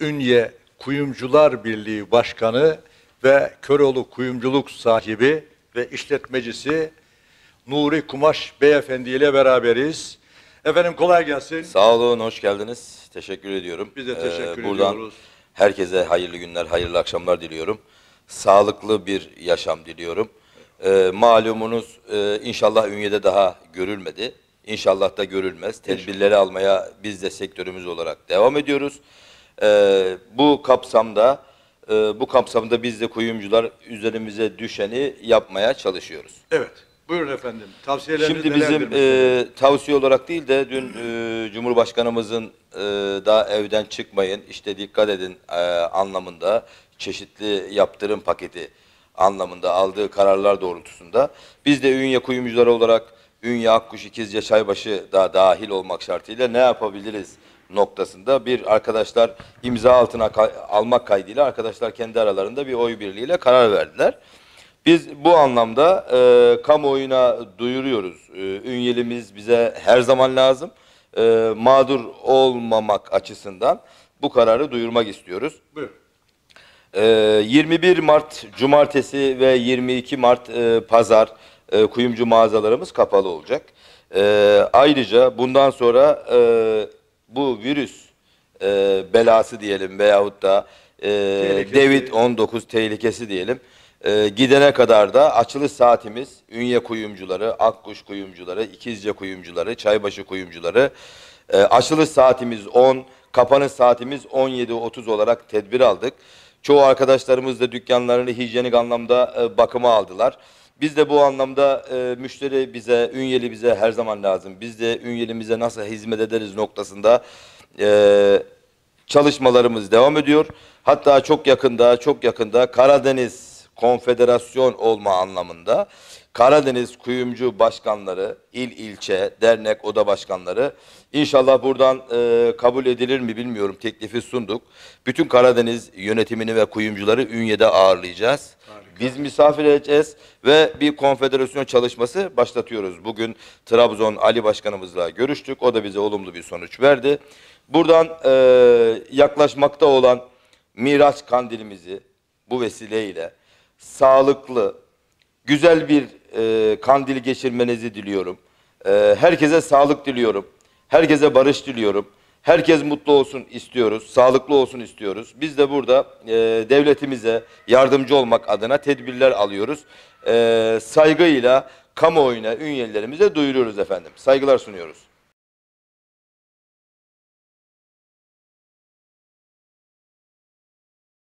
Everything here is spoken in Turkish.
Ünye Kuyumcular Birliği Başkanı ve Köroğlu Kuyumculuk sahibi ve İşletmecisi Nuri Kumaş Beyefendi ile beraberiz. Efendim kolay gelsin. Sağ olun, hoş geldiniz. Teşekkür ediyorum. Biz de ee, teşekkür ee, buradan ediyoruz. Herkese hayırlı günler, hayırlı akşamlar diliyorum. Sağlıklı bir yaşam diliyorum. Ee, malumunuz e, inşallah Ünye'de daha görülmedi. İnşallah da görülmez. Tedbirleri almaya biz de sektörümüz olarak devam ediyoruz. E, bu kapsamda e, bu kapsamda biz de kuyumcular üzerimize düşeni yapmaya çalışıyoruz. Evet. Buyurun efendim. Tavsiyeleriniz Şimdi bizim e, tavsiye olarak değil de dün e, Cumhurbaşkanımızın e, daha evden çıkmayın, işte dikkat edin e, anlamında çeşitli yaptırım paketi anlamında aldığı kararlar doğrultusunda biz de Ünye kuyumcuları olarak Ünye, Akkuş, İkizce, Çaybaşı da dahil olmak şartıyla ne yapabiliriz noktasında bir arkadaşlar imza altına kay almak kaydıyla arkadaşlar kendi aralarında bir oy birliğiyle karar verdiler. Biz bu anlamda e, kamuoyuna duyuruyoruz. E, ünyelimiz bize her zaman lazım. E, mağdur olmamak açısından bu kararı duyurmak istiyoruz. Buyurun. E, 21 Mart Cumartesi ve 22 Mart e, Pazar e, kuyumcu mağazalarımız kapalı olacak. E, ayrıca bundan sonra e, bu virüs e, belası diyelim veyahut da e, David-19 tehlikesi diyelim. E, gidene kadar da açılış saatimiz Ünye kuyumcuları, Akkuş kuyumcuları, İkizce kuyumcuları, Çaybaşı kuyumcuları. E, açılış saatimiz 10, kapanış saatimiz 17.30 olarak tedbir aldık. Çoğu arkadaşlarımız da dükkanlarını hijyenik anlamda e, bakıma aldılar. Biz de bu anlamda e, müşteri bize, ünyeli bize her zaman lazım. Biz de ünyelimize nasıl hizmet ederiz noktasında e, çalışmalarımız devam ediyor. Hatta çok yakında, çok yakında Karadeniz Konfederasyon olma anlamında Karadeniz Kuyumcu Başkanları, il ilçe, dernek, oda başkanları inşallah buradan e, kabul edilir mi bilmiyorum teklifi sunduk. Bütün Karadeniz yönetimini ve kuyumcuları Ünye'de ağırlayacağız. Biz misafir edeceğiz ve bir konfederasyon çalışması başlatıyoruz. Bugün Trabzon Ali Başkanımızla görüştük. O da bize olumlu bir sonuç verdi. Buradan e, yaklaşmakta olan Miraç kandilimizi bu vesileyle sağlıklı, güzel bir e, kandil geçirmenizi diliyorum. E, herkese sağlık diliyorum. Herkese barış diliyorum. Herkes mutlu olsun istiyoruz, sağlıklı olsun istiyoruz. Biz de burada e, devletimize yardımcı olmak adına tedbirler alıyoruz. E, saygıyla kamuoyuna, ünyelerimize duyuruyoruz efendim. Saygılar sunuyoruz.